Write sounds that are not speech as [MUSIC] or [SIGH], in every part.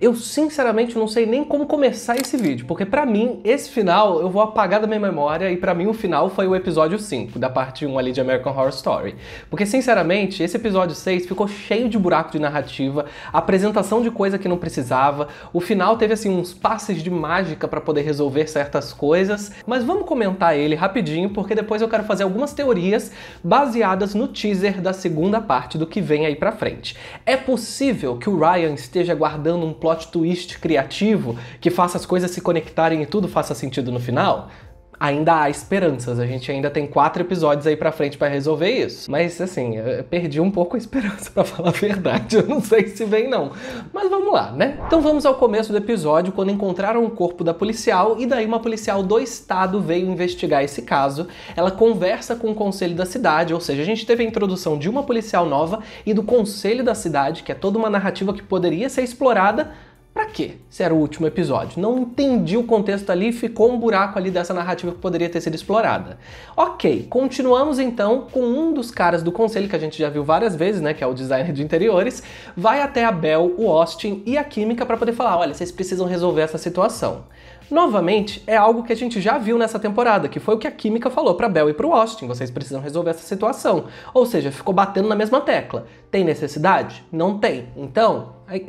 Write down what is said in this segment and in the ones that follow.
Eu sinceramente não sei nem como começar esse vídeo, porque para mim esse final eu vou apagar da minha memória e para mim o final foi o episódio 5, da parte 1 ali de American Horror Story. Porque sinceramente, esse episódio 6 ficou cheio de buraco de narrativa, apresentação de coisa que não precisava, o final teve assim uns passes de mágica para poder resolver certas coisas, mas vamos comentar ele rapidinho porque depois eu quero fazer algumas teorias baseadas no teaser da segunda parte do que vem aí para frente. É possível que o Ryan esteja guardando um plot plot twist criativo que faça as coisas se conectarem e tudo faça sentido no final? ainda há esperanças. A gente ainda tem quatro episódios aí pra frente para resolver isso. Mas assim, eu perdi um pouco a esperança [LAUGHS] para falar a verdade. Eu não sei se vem não. Mas vamos lá, né? Então vamos ao começo do episódio, quando encontraram o corpo da policial e daí uma policial do estado veio investigar esse caso. Ela conversa com o conselho da cidade, ou seja, a gente teve a introdução de uma policial nova e do conselho da cidade, que é toda uma narrativa que poderia ser explorada, Pra quê? Se era o último episódio. Não entendi o contexto ali, ficou um buraco ali dessa narrativa que poderia ter sido explorada. Ok, continuamos então com um dos caras do conselho que a gente já viu várias vezes, né, que é o designer de interiores, vai até a Bel, o Austin e a Química para poder falar, olha, vocês precisam resolver essa situação. Novamente, é algo que a gente já viu nessa temporada, que foi o que a Química falou para Bel e para o Austin, vocês precisam resolver essa situação. Ou seja, ficou batendo na mesma tecla. Tem necessidade? Não tem. Então, aí.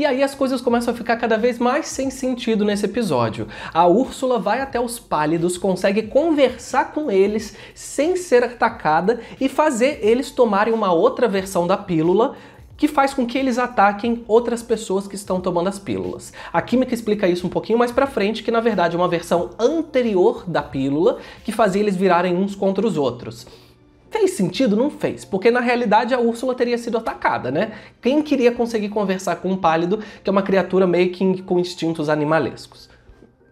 E aí as coisas começam a ficar cada vez mais sem sentido nesse episódio. A Úrsula vai até os pálidos, consegue conversar com eles sem ser atacada e fazer eles tomarem uma outra versão da pílula que faz com que eles ataquem outras pessoas que estão tomando as pílulas. A química explica isso um pouquinho mais para frente, que na verdade é uma versão anterior da pílula que fazia eles virarem uns contra os outros. Fez sentido? Não fez, porque na realidade a Úrsula teria sido atacada, né? Quem queria conseguir conversar com um pálido, que é uma criatura meio que com instintos animalescos?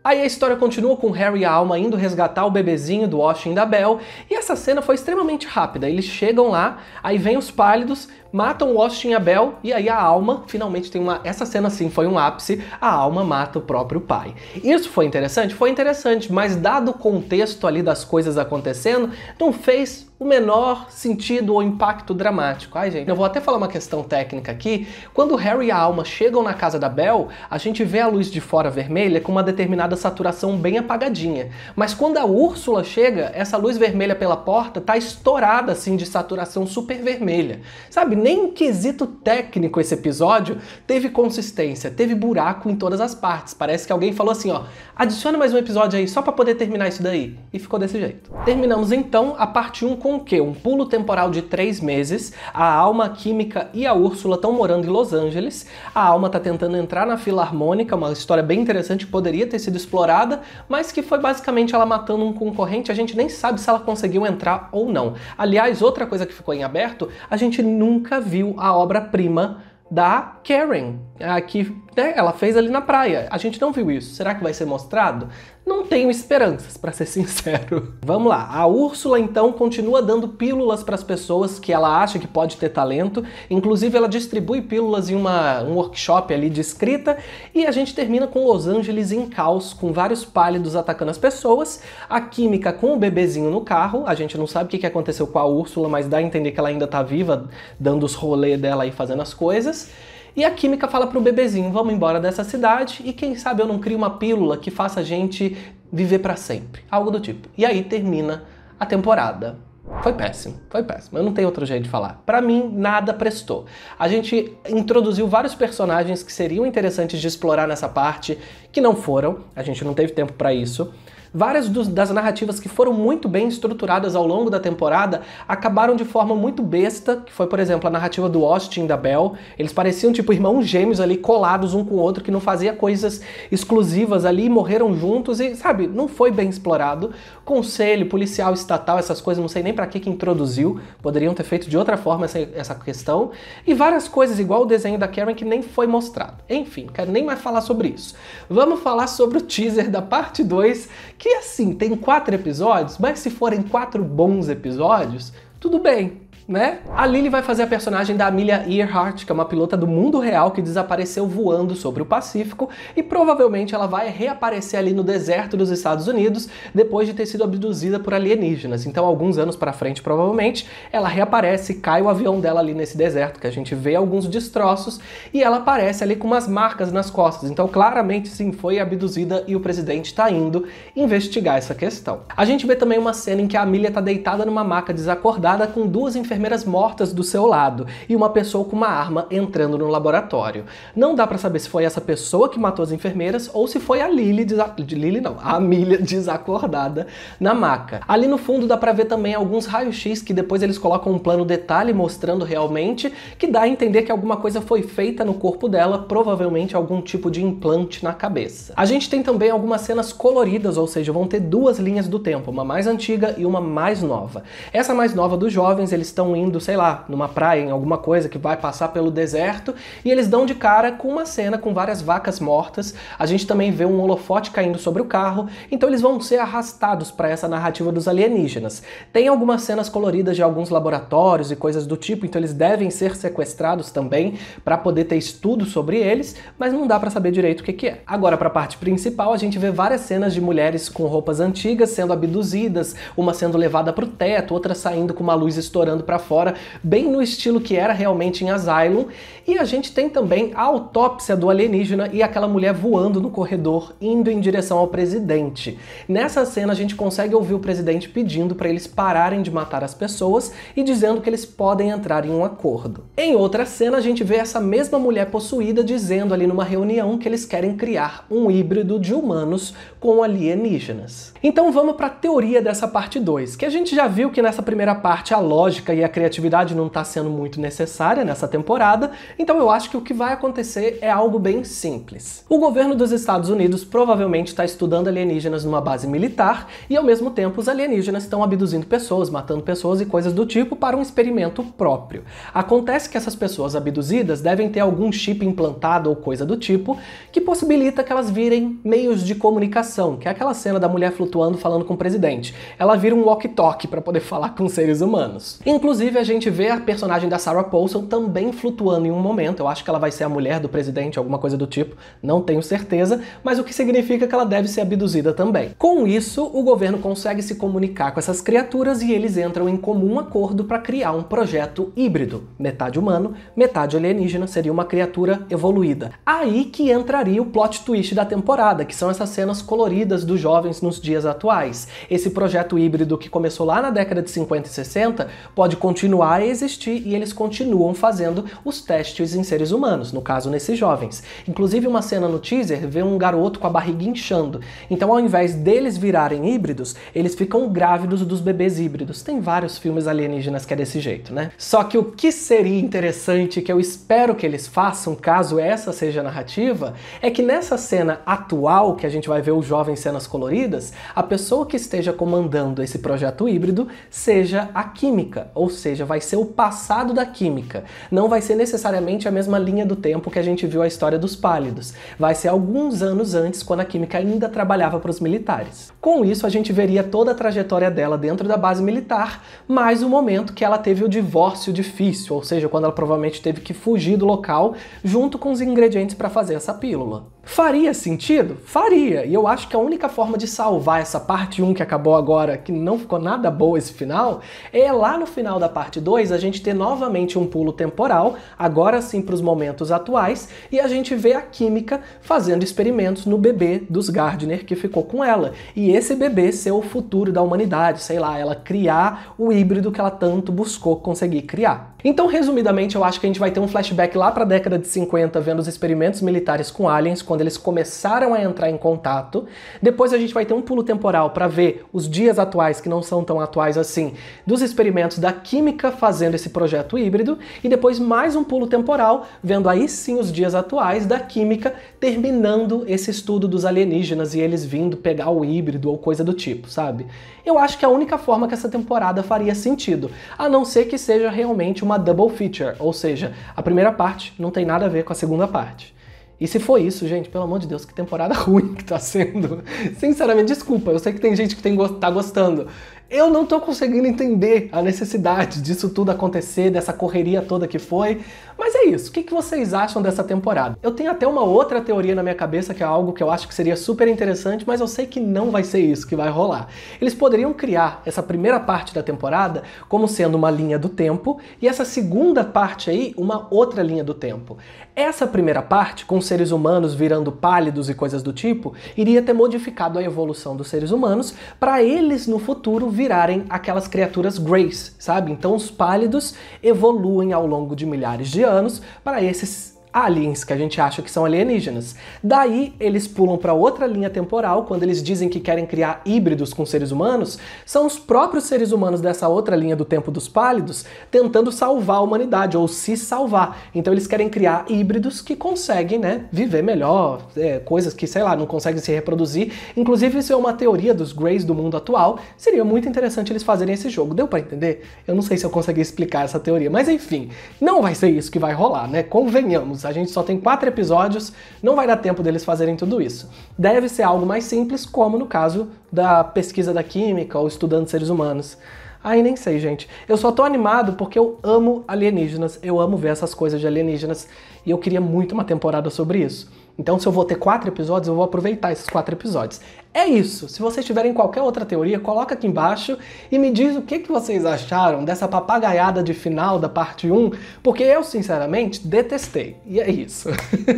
Aí a história continua com Harry e a Alma indo resgatar o bebezinho do e da Belle, e essa cena foi extremamente rápida. Eles chegam lá, aí vem os pálidos, matam o Austin e a Belle, e aí a Alma finalmente tem uma... Essa cena sim foi um ápice, a Alma mata o próprio pai. Isso foi interessante? Foi interessante, mas dado o contexto ali das coisas acontecendo, não fez o menor sentido ou impacto dramático. Ai, gente, eu vou até falar uma questão técnica aqui. Quando Harry e a Alma chegam na casa da Belle, a gente vê a luz de fora vermelha com uma determinada saturação bem apagadinha. Mas quando a Úrsula chega, essa luz vermelha pela porta tá estourada assim de saturação super vermelha. Sabe, nem quesito técnico esse episódio teve consistência, teve buraco em todas as partes. Parece que alguém falou assim, ó, adiciona mais um episódio aí só para poder terminar isso daí. E ficou desse jeito. Terminamos então a parte 1 com o quê? Um pulo temporal de 3 meses, a alma a química e a Úrsula estão morando em Los Angeles, a alma tá tentando entrar na Filarmônica, uma história bem interessante, poderia ter sido explorada, mas que foi basicamente ela matando um concorrente, a gente nem sabe se ela conseguiu entrar ou não. Aliás, outra coisa que ficou em aberto, a gente nunca viu a obra-prima da Karen, a que né, ela fez ali na praia. A gente não viu isso. Será que vai ser mostrado? Não tenho esperanças, para ser [LAUGHS] sincero. Vamos lá. A Úrsula então continua dando pílulas para as pessoas que ela acha que pode ter talento. Inclusive ela distribui pílulas em uma, um workshop ali de escrita e a gente termina com Los Angeles em caos, com vários pálidos atacando as pessoas, a química com o bebezinho no carro. A gente não sabe o que aconteceu com a Úrsula, mas dá a entender que ela ainda tá viva, dando os rolês dela e fazendo as coisas. E a química fala pro bebezinho: vamos embora dessa cidade e quem sabe eu não crio uma pílula que faça a gente viver para sempre. Algo do tipo. E aí termina a temporada. Foi péssimo, foi péssimo. Eu não tenho outro jeito de falar. Para mim, nada prestou. A gente introduziu vários personagens que seriam interessantes de explorar nessa parte, que não foram. A gente não teve tempo para isso. Várias das narrativas que foram muito bem estruturadas ao longo da temporada acabaram de forma muito besta, que foi, por exemplo, a narrativa do Austin da Bell. Eles pareciam tipo irmãos gêmeos ali colados um com o outro, que não fazia coisas exclusivas ali, morreram juntos e, sabe, não foi bem explorado. Conselho, policial estatal, essas coisas, não sei nem para que que introduziu, poderiam ter feito de outra forma essa, essa questão. E várias coisas, igual o desenho da Karen, que nem foi mostrado. Enfim, quero nem mais falar sobre isso. Vamos falar sobre o teaser da parte 2, que assim, tem quatro episódios, mas se forem quatro bons episódios, tudo bem né? A Lily vai fazer a personagem da Amelia Earhart, que é uma pilota do mundo real que desapareceu voando sobre o Pacífico e provavelmente ela vai reaparecer ali no deserto dos Estados Unidos depois de ter sido abduzida por alienígenas. Então, alguns anos para frente, provavelmente, ela reaparece, cai o avião dela ali nesse deserto, que a gente vê alguns destroços e ela aparece ali com umas marcas nas costas. Então, claramente, sim, foi abduzida e o presidente está indo investigar essa questão. A gente vê também uma cena em que a Amelia está deitada numa maca desacordada com duas enfermeiras enfermeiras mortas do seu lado e uma pessoa com uma arma entrando no laboratório. Não dá para saber se foi essa pessoa que matou as enfermeiras ou se foi a Lily, desa... Lily não, a Amelia [LAUGHS] desacordada na maca. Ali no fundo dá para ver também alguns raios-x que depois eles colocam um plano detalhe mostrando realmente que dá a entender que alguma coisa foi feita no corpo dela, provavelmente algum tipo de implante na cabeça. A gente tem também algumas cenas coloridas, ou seja, vão ter duas linhas do tempo, uma mais antiga e uma mais nova. Essa mais nova dos jovens, eles estão estão indo, sei lá, numa praia, em alguma coisa que vai passar pelo deserto, e eles dão de cara com uma cena com várias vacas mortas. A gente também vê um holofote caindo sobre o carro, então eles vão ser arrastados para essa narrativa dos alienígenas. Tem algumas cenas coloridas de alguns laboratórios e coisas do tipo, então eles devem ser sequestrados também para poder ter estudo sobre eles, mas não dá para saber direito o que, que é. Agora, para a parte principal, a gente vê várias cenas de mulheres com roupas antigas sendo abduzidas, uma sendo levada para o teto, outra saindo com uma luz estourando para para fora, bem no estilo que era realmente em Asylum. E a gente tem também a autópsia do alienígena e aquela mulher voando no corredor, indo em direção ao presidente. Nessa cena, a gente consegue ouvir o presidente pedindo para eles pararem de matar as pessoas e dizendo que eles podem entrar em um acordo. Em outra cena, a gente vê essa mesma mulher possuída dizendo ali numa reunião que eles querem criar um híbrido de humanos com alienígenas. Então vamos para a teoria dessa parte 2, que a gente já viu que nessa primeira parte a lógica e a criatividade não está sendo muito necessária nessa temporada, então eu acho que o que vai acontecer é algo bem simples. O governo dos Estados Unidos provavelmente está estudando alienígenas numa base militar e ao mesmo tempo os alienígenas estão abduzindo pessoas, matando pessoas e coisas do tipo para um experimento próprio. Acontece que essas pessoas abduzidas devem ter algum chip implantado ou coisa do tipo que possibilita que elas virem meios de comunicação, que é aquela cena da mulher flutuando falando com o presidente. Ela vira um walkie-talkie para poder [LAUGHS] falar com seres humanos. Inclusive, a gente vê a personagem da Sarah Paulson também flutuando em um momento. Eu acho que ela vai ser a mulher do presidente, alguma coisa do tipo, não tenho certeza, mas o que significa que ela deve ser abduzida também. Com isso, o governo consegue se comunicar com essas criaturas e eles entram em comum acordo para criar um projeto híbrido, metade humano, metade alienígena, seria uma criatura evoluída. Aí que entraria o plot twist da temporada, que são essas cenas coloridas dos jovens nos dias atuais. Esse projeto híbrido que começou lá na década de 50 e 60 pode continuar a existir e eles continuam fazendo os testes em seres humanos, no caso nesses jovens. Inclusive, uma cena no teaser vê um garoto com a barriga inchando. Então, ao invés deles virarem híbridos, eles ficam grávidos dos bebês híbridos. Tem vários filmes alienígenas que é desse jeito, né? Só que o que seria interessante, que eu espero que eles façam, caso essa seja a narrativa, é que nessa cena atual, que a gente vai ver o jovem cenas coloridas, a pessoa que esteja comandando esse projeto híbrido seja a química, ou ou seja, vai ser o passado da química. Não vai ser necessariamente a mesma linha do tempo que a gente viu a história dos pálidos. Vai ser alguns anos antes, quando a química ainda trabalhava para os militares. Com isso, a gente veria toda a trajetória dela dentro da base militar, mais o momento que ela teve o divórcio difícil, ou seja, quando ela provavelmente teve que fugir do local junto com os ingredientes para fazer essa pílula. Faria sentido? Faria. E eu acho que a única forma de salvar essa parte 1 que acabou agora, que não ficou nada boa esse final, é lá no final da parte 2 a gente ter novamente um pulo temporal, agora sim para os momentos atuais, e a gente vê a química fazendo experimentos no bebê dos Gardner que ficou com ela. E esse bebê ser o futuro da humanidade, sei lá, ela criar o híbrido que ela tanto buscou conseguir criar. Então, resumidamente, eu acho que a gente vai ter um flashback lá para a década de 50, vendo os experimentos militares com aliens, quando eles começaram a entrar em contato. Depois a gente vai ter um pulo temporal para ver os dias atuais, que não são tão atuais assim, dos experimentos da química fazendo esse projeto híbrido. E depois mais um pulo temporal, vendo aí sim os dias atuais da química terminando esse estudo dos alienígenas e eles vindo pegar o híbrido ou coisa do tipo, sabe? Eu acho que é a única forma que essa temporada faria sentido, a não ser que seja realmente uma uma double feature, ou seja, a primeira parte não tem nada a ver com a segunda parte. E se foi isso, gente, pelo amor de Deus, que temporada [LAUGHS] ruim que tá sendo. Sinceramente, desculpa, eu sei que tem gente que tem, tá gostando. Eu não estou conseguindo entender a necessidade disso tudo acontecer, dessa correria toda que foi. Mas é isso. O que, que vocês acham dessa temporada? Eu tenho até uma outra teoria na minha cabeça que é algo que eu acho que seria super interessante, mas eu sei que não vai ser isso que vai rolar. Eles poderiam criar essa primeira parte da temporada como sendo uma linha do tempo e essa segunda parte aí uma outra linha do tempo. Essa primeira parte, com seres humanos virando pálidos e coisas do tipo, iria ter modificado a evolução dos seres humanos para eles no futuro virarem aquelas criaturas Greys, sabe? Então os pálidos evoluem ao longo de milhares de anos para esses aliens, que a gente acha que são alienígenas. Daí eles pulam para outra linha temporal, quando eles dizem que querem criar híbridos com seres humanos, são os próprios seres humanos dessa outra linha do tempo dos pálidos tentando salvar a humanidade, ou se salvar. Então eles querem criar híbridos que conseguem, né, viver melhor, é, coisas que, sei lá, não conseguem se reproduzir. Inclusive, isso é uma teoria dos Greys do mundo atual. Seria muito interessante eles fazerem esse jogo. Deu para entender? Eu não sei se eu consegui explicar essa teoria, mas enfim, não vai ser isso que vai rolar, né? Convenhamos. A gente só tem quatro episódios, não vai dar tempo deles fazerem tudo isso. Deve ser algo mais simples, como no caso da pesquisa da química ou estudando seres humanos. Aí nem sei, gente. Eu só tô animado porque eu amo alienígenas, eu amo ver essas coisas de alienígenas e eu queria muito uma temporada sobre isso. Então, se eu vou ter quatro episódios, eu vou aproveitar esses quatro episódios. É isso. Se vocês tiverem qualquer outra teoria, coloca aqui embaixo e me diz o que, que vocês acharam dessa papagaiada de final da parte 1, porque eu, sinceramente, detestei. E é isso.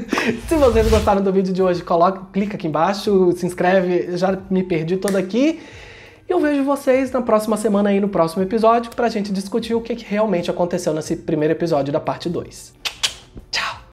[LAUGHS] se vocês gostaram do vídeo de hoje, coloca, clica aqui embaixo, se inscreve, já me perdi toda aqui. E eu vejo vocês na próxima semana aí no próximo episódio pra gente discutir o que, que realmente aconteceu nesse primeiro episódio da parte 2. Tchau!